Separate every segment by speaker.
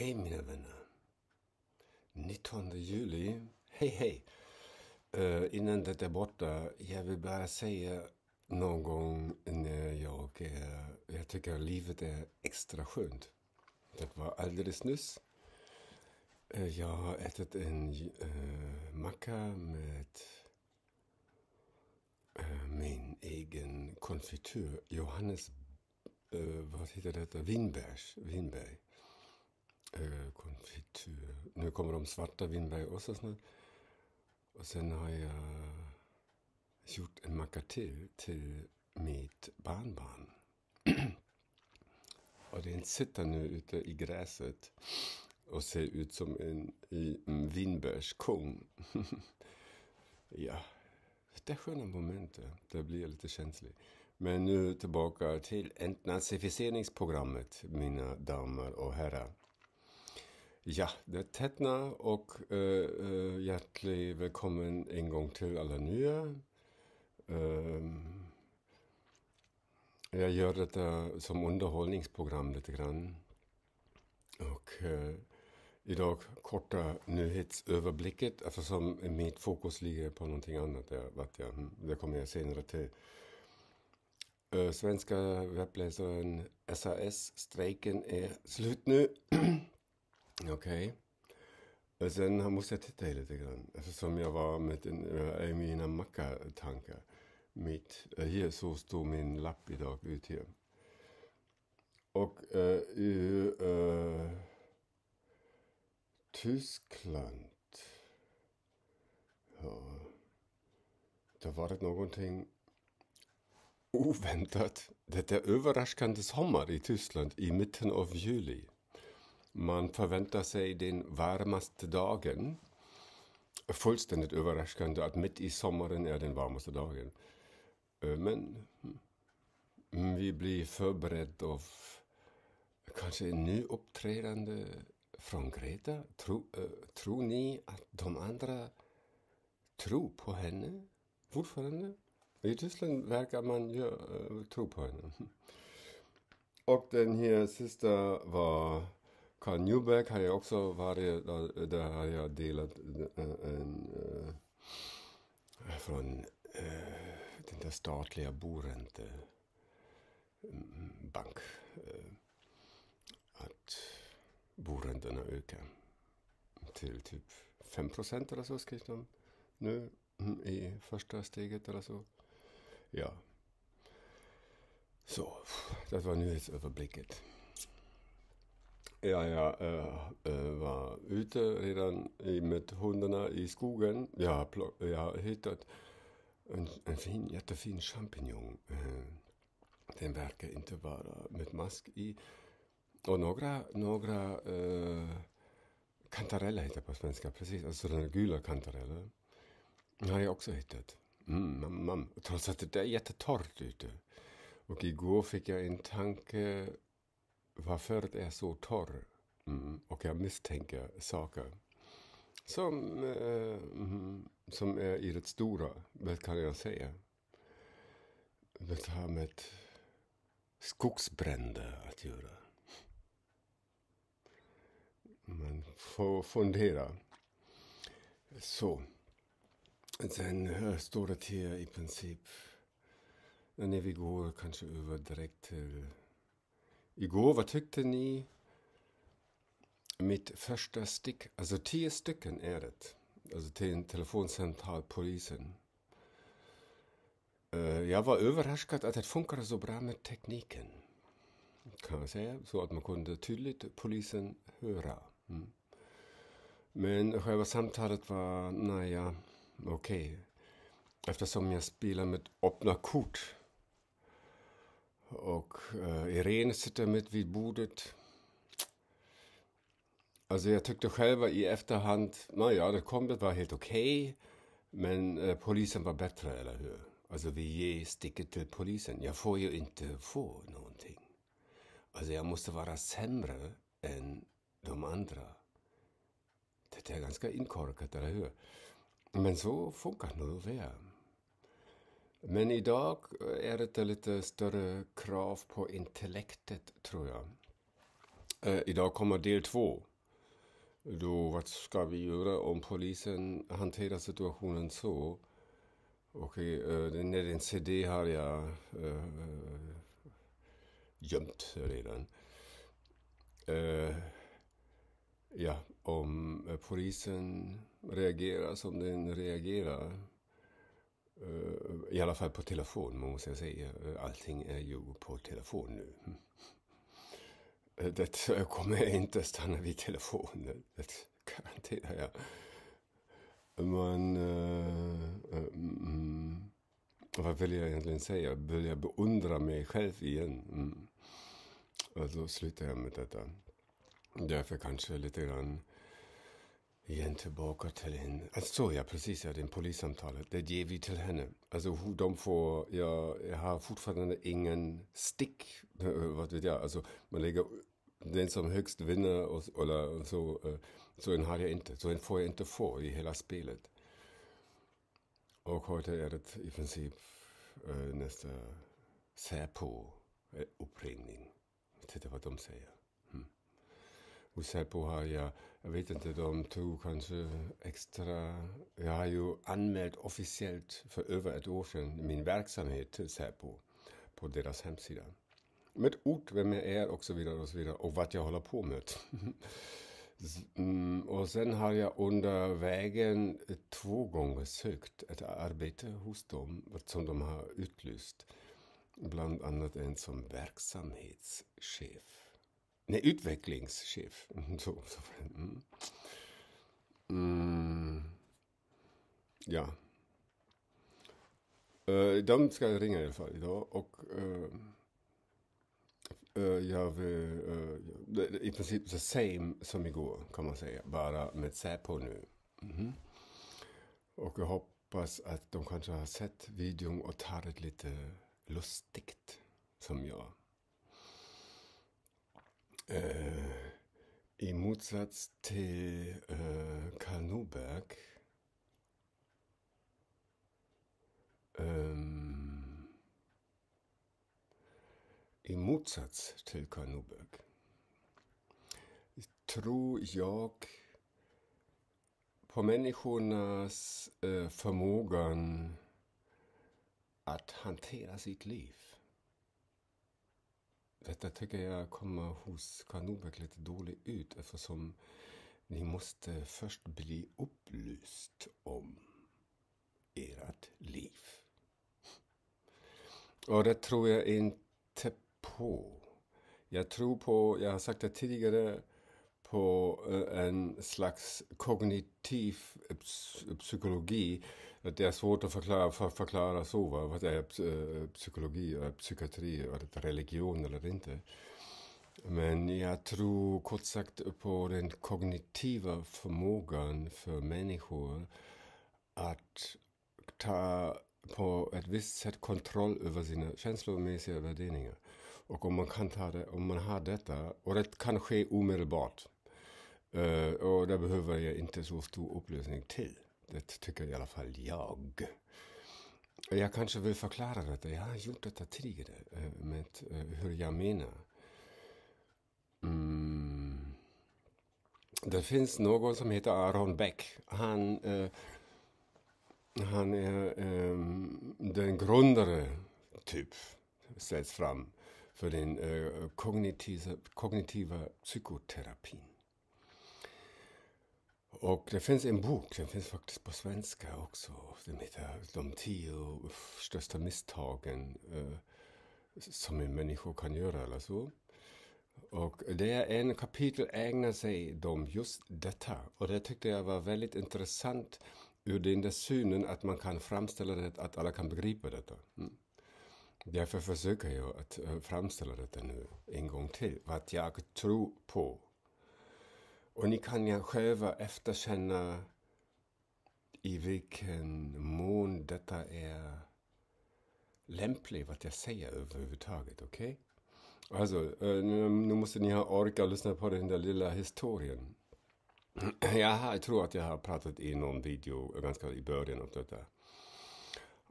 Speaker 1: hej mina vänner. 19 juli. Hej hej. Uh, innan det är borta, jag vill bara säga någon gång när jag är... Jag tycker livet är extra skönt. Det var alldeles nyss. Uh, jag har ätit en uh, macka med min egen konfityr. Johannes... vad heter detta? Winbergs. Vinberg. Eh, eh, Nu kommer de svarta vinbär också snart. Och sen har jag gjort en macka till, till mitt barnbarn. och den sitter nu ute i gräset och ser ut som en, en vinbärskung. ja, det är sköna momentet. Där blir jag lite känslig. Men nu tillbaka till entnazificeringsprogrammet, mina damer och herrar. Ja, det är Tetna och äh, eh, eh, hjärtligt välkommen en gång till alla nya. Ähm, jag gör detta som underhållningsprogram lite grann. Och äh, idag korta nyhetsöverblicket eftersom mitt fokus ligger på någonting annat. Där, vad jag, mm, det kommer jag senare till. Äh, svenska webbläsaren SAS-strejken är slut nu. Okej. Okay. sen måste jag titta lite grann. Eftersom alltså, jag var med i mina macka-tankar. Mitt, här eh, så stod min lapp idag ute Och äh, i äh, Tyskland. Ja. Da war das någonting oväntat. Det är överraskande sommar i Tyskland i mitten av juli. Man förväntar sig den varmaste dagen. Fullständigt överraskande att mitt i sommaren är den varmaste dagen. Eh, men mm, vi blir förberedda av kanske en ny uppträdande från Greta. Tro, äh, tror ni att de andra tror på henne fortfarande? I Tyskland verkar man ju, äh, tro på henne. Och den här sista var Carl Newbeck har jag också varit, eh, där har jag delat eh, en, eh, från den där statliga boräntebank. Mm, att boräntorna ökar till typ 5 procent eller så skrivs de nu mm, i första steget eller så. Ja. Så, det var nyhetsöverblicket. jetzt Ja, jag äh, eh, eh, var ute redan med hundarna i skogen. Jag har, jag hittat en, en fin, jättefin champinjon. Eh, den verkar inte vara med mask i. Och några, några äh, kantareller heter på svenska, precis. Alltså den gula kantarellen har jag också hittat. Mm, mam, mam. Trots att det är jättetorrt ute. Och igår fick jag en tanke varför det är så torr. Mm. Och jag misstänker saker som, eh, mm, som är i det stora, vad kan jag säga? Det har med skogsbränder att göra. Man får fundera. Så. Sen står det till i princip. När vi går kanske över direkt till igår, vad tyckte ni? Mitt första stick, alltså tio stycken är det. Alltså till en telefonsamtal, polisen. Eh, jag var överraskad att det funkade så bra med tekniken. Kan man säga. Så att man kunde tydligt polisen höra. Mm. Men själva samtalet var, naja, okej. Okay. Eftersom jag spelar med öppna kort och eh, Irene sitter med vid bordet. Alltså jag tyckte själva i efterhand, naja, det kombet var helt okej. Okay, men eh, polisen var bättre, eller hur? Alltså vi ger sticket till polisen. Jag får ju inte få någonting. Alltså jag måste vara sämre än de andra. Det är ganska inkorkat, eller hur? Men så funkar Nordea. Men idag är det lite större krav på intellektet, tror jag. Eh, idag kommer del två. Då vad ska vi göra om polisen hanterar situationen så? Okej, okay, eh, den en CD har jag eh, gömt redan. Eh, ja, om polisen reagerar som den reagerar Eh, I alla fall på telefon måste jag säga. Eh, allting är ju på telefon nu. Eh, det kommer inte stanna vid telefonen. Det garanterar jag. Men... Äh, mm, vad vill jag egentligen säga? Vill jag beundra mig själv igen? Mm. Och då slutar jag med detta. Därför kanske lite grann Igen tillbaka till henne. Alltså, ja precis, ja, det är polisamtalet. Det ger vi till henne. Alltså hur de får... Ja, jag har fortfarande ingen stick. Eh, vad vet jag? Alltså man lägger den som högst vinner och, eller så. Eh, så en har jag inte. Så en får jag inte få i hela spelet. Och heute är det i princip eh, nästa Säpo-uppringning. Titta vad de säger och Säpo har jag, jag vet inte, de tog kanske extra... Jag har ju anmält officiellt för över ett år sedan min verksamhet till Säpo på deras hemsida. Med ord, vem jag är och så vidare och så vidare och vad jag håller på med. och sen har jag under vägen två gånger sökt ett arbete hos dem som de har utlyst. Bland annat en som verksamhetschef. Nej, utvecklingschef. Så, så. Mm. Hm. Mm. Ja. Äh, de ska jag ringa i alla fall idag och äh, äh, jag vill, i princip the same som igår kan man säga, bara med Säpo nu. Mm. Och jag hoppas att de kanske har sett videon och tar det lite lustigt som jag. Äh, eh, Im Motsatz till äh, Karl Norberg ähm, Im Motsats till Karl Norberg tror jag på människornas äh, förmågan att hantera sitt liv. Detta tycker jag kommer hos Karl lite dåligt ut eftersom ni måste först bli upplyst om ert liv. Och det tror jag inte på. Jag tror på, jag har sagt det tidigare, på en slags kognitiv psykologi det är svårt att förklara, för, förklara så, va? vad det är eh, psykologi, eh, psykiatri, religion eller inte. Men jag tror kort sagt på den kognitiva förmågan för människor att ta på ett visst sätt kontroll över sina känslomässiga värderingar. Och om man, kan ta det, om man har detta, och det kan ske omedelbart, eh, och där behöver jag inte så stor upplösning till. Det tycker i alla fall jag. Jag kanske vill förklara detta. Jag har gjort detta tidigare, eh, med eh, hur jag menar. Mm. Det finns någon som heter Aaron Beck. Han, eh, han är eh, den grundare, typ, ställs fram för den eh, kognitiva, kognitiva psykoterapin. Och det finns en bok, den finns faktiskt på svenska också. Den heter De tio största misstagen eh, som en människa kan göra eller så. Och det är en kapitel ägnar sig de just detta. Och det tyckte jag var väldigt intressant ur den där synen att man kan framställa det, att alla kan begripa detta. Mm. Därför försöker jag att eh, framställa detta nu en gång till, vad jag tror på. Och ni kan ju själva efterkänna i vilken mån detta är lämpligt, vad jag säger överhuvudtaget. Okej? Okay? Alltså, eh, nu, måste ni ha orkat lyssna på den där lilla historien. Jag tror att jag har pratat i någon video ganska i början av detta.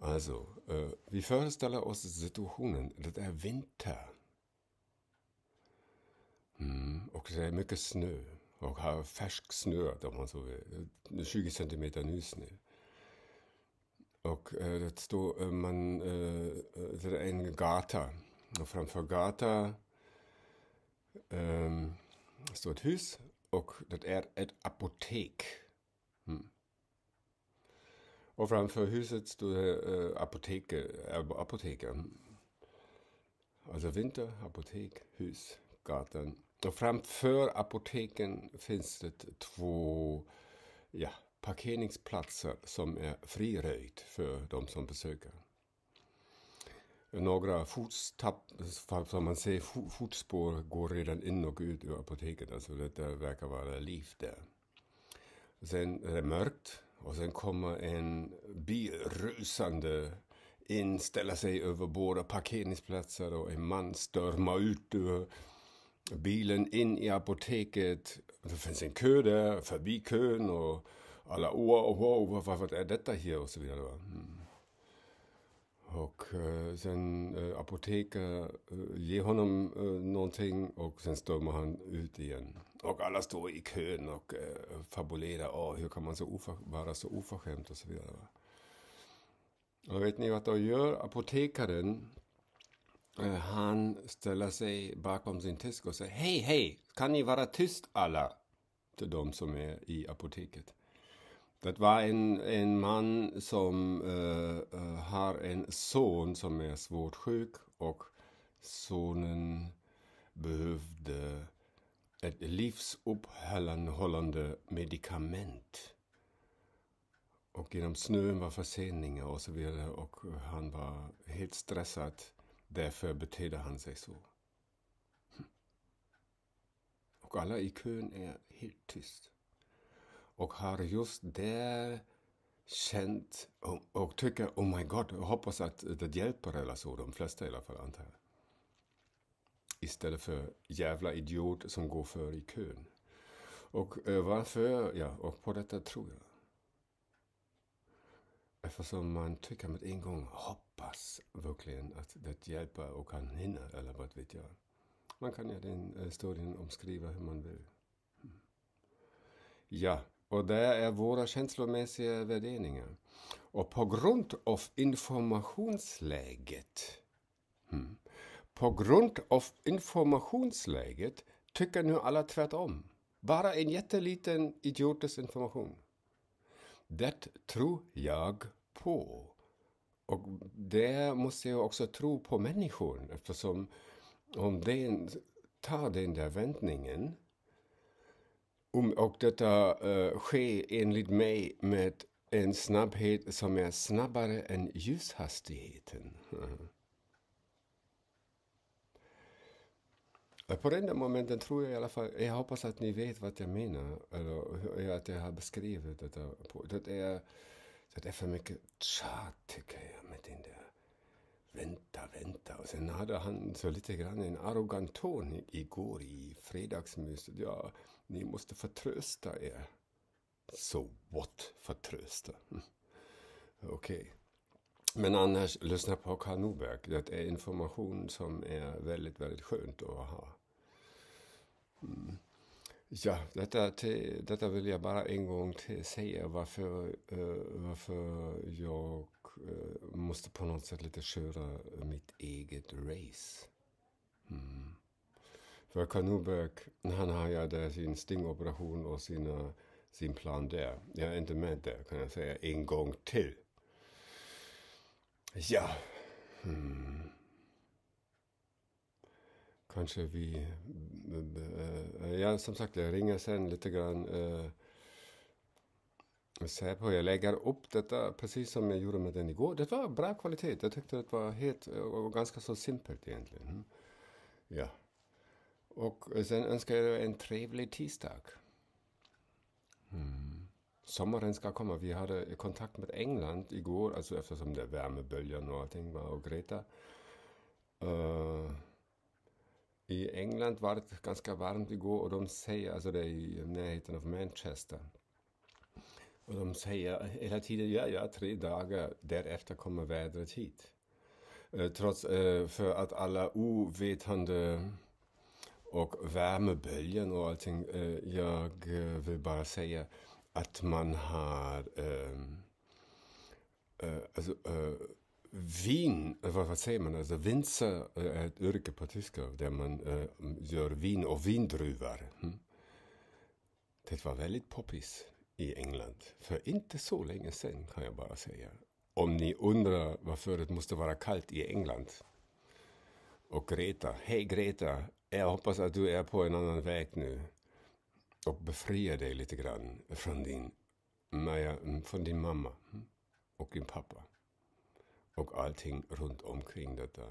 Speaker 1: Alltså, eh, vi föreställer oss situationen. Det är vinter. Mm, och det är mycket snö och har färsk snö om man så vill. 20 centimeter nysnö. Och eh, det står eh, man, eh, det är en gata. Och framför gata eh, står ett hus och det är ett apotek. Mm. Och framför huset står äh, apoteket, äh, apoteker. Alltså vinter, apotek, hus, gatan. Och framför apoteken finns det två ja, parkeringsplatser som är friröjd för de som besöker. Några fotstapp, som man ser, fotspår går redan in och ut ur apoteket. Alltså det verkar vara liv där. Sen är det mörkt och sen kommer en bil rusande in, ställer sig över båda parkeringsplatser och en man stormar ut ur bilen in i apoteket. Det finns en kö där, förbi kön och alla oh, wow, vad, vad är detta här och så vidare. Mm. Och eh, øh, sen eh, øh, apotekaren eh, øh, ger honom eh, någonting och sen stormar han ut igen. Och alla står i kön och eh, fabulerar. Oh, hur kan man så vara så oförskämd och så vidare. Och vet ni vad då gör? Apotekaren Eh, han ställer sig bakom sin tysk och säger Hej, hej! Kan ni vara tyst alla? Till de som är i apoteket. Det var en, en man som äh, har en son som är svårt sjuk och sonen behövde ett livsuppehållande medicament. Och genom snön var förseningar och så vidare och han var helt stressad Därför betedde han sig så. Och alla i kön är helt tyst. Och har just där känt och, och tycker oh my god, jag hoppas att det hjälper eller så. De flesta i alla fall antar jag. Istället för jävla idiot som går före i kön. Och øh, varför, ja, och på detta tror jag. Eftersom man tycker med en gång, hoppas verkligen att det hjälper och kan hinna, eller vad vet jag. Man kan ja den historien eh, omskriva hur man vill. Ja, och det är våra känslomässiga värderingar. Och på grund av informationsläget hmm, på grund av informationsläget tycker nu alla tvärtom. Bara en jätteliten idiotisk information. Det tror jag på. Och det måste jag också tro på människan eftersom om den tar den där vändningen och detta uh, sker enligt mig med en snabbhet som är snabbare än ljushastigheten. Mm. På den där momenten tror jag i alla fall, jag hoppas att ni vet vad jag menar, eller att jag har beskrivit detta. Det, är, det är för mycket tjat tycker jag med den där vänta, vänta. Och sen hade han så lite grann en arrogant ton igår i fredagsmyset. Ja, ni måste förtrösta er. So what? Förtrösta? Okej. Okay. Men annars, lyssna på Karl Norberg. Det är information som är väldigt, väldigt skönt att ha. Mm. Ja, detta, till, detta vill jag bara en gång till säga varför, äh, varför jag äh, måste på något sätt lite köra mitt eget race. Mm. För Karl Norberg, han har ju där sin stingoperation och sina, sin plan där. Jag är inte med där, kan jag säga, en gång till. Ja. Hmm. Kanske vi... Eh, eh, ja, som sagt, jag ringer sen lite grann. Eh, Se på, jag lägger upp detta precis som jag gjorde med den igår. Det var bra kvalitet. Jag tyckte det var helt och ganska så simpelt egentligen. Hmm. Ja. Och sen önskar jag en trevlig tisdag. Hmm sommaren ska komma. Vi hade kontakt med England igår, alltså eftersom det är värmeböljan och allting var och Greta. Uh, I England var det ganska varmt igår och de säger, alltså det är i närheten av Manchester. Och de säger hela tiden, ja, ja, tre dagar därefter kommer vädret hit. Eh, trots, eh, för att alla ovetande och värmeböljan och allting, jag vill bara säga att man har ehm, eh, alltså, eh, vin, vad, vad, säger man, alltså vinser är ett yrke på tyska där man eh, gör vin och vindruvor. Mm? Hm? Det var väldigt poppis i England för inte så länge sedan kan jag bara säga. Om ni undrar varför det måste vara kallt i England. Och Greta, hej Greta, jag hoppas att du är på en annan väg nu och befria dig lite grann från din, Maja, från din mamma och din pappa. Och allting runt omkring detta.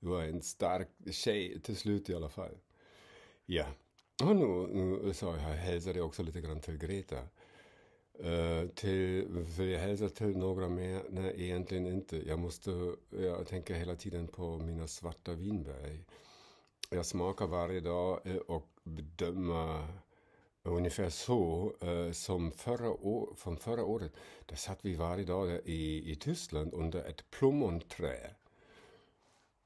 Speaker 1: Du var en stark tjej till slut i alla fall. Ja. Och nu, nu så jag hälsade också lite grann till Greta. Uh, till, vill jag hälsa till några mer? Nej, egentligen inte. Jag måste, jag tänker hela tiden på mina svarta vinbär. Jag smakar varje dag eh, och bedömer ungefär so, eh, som förra, år, från förra året. Där satt vi varje dag i, i Tyskland under ett plommonträd.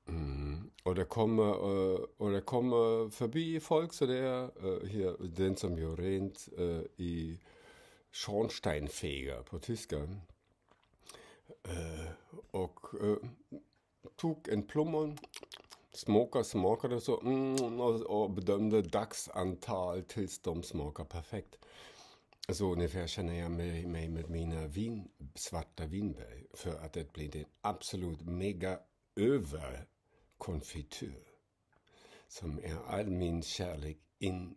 Speaker 1: Mm. Och det kommer, eh, och det kommer förbi folk så det är eh, här, den som gör rent eh, i Schornsteinfeger på tyska. Och tog en plommon Smoker smakade så mm, och, och bedömde dagsantal tills de smakade perfekt. Så alltså, ungefär känner jag mig, mig med mina vin, svarta vinbär. För att det blir en absolut mega överkonfityr. Som är all min kärlek ingjord.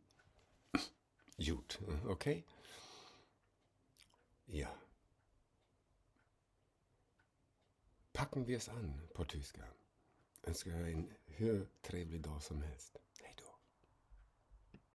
Speaker 1: Okej? Okay? Ja. Packen wir es an på tyska önskar jag en hur trevlig dag som helst.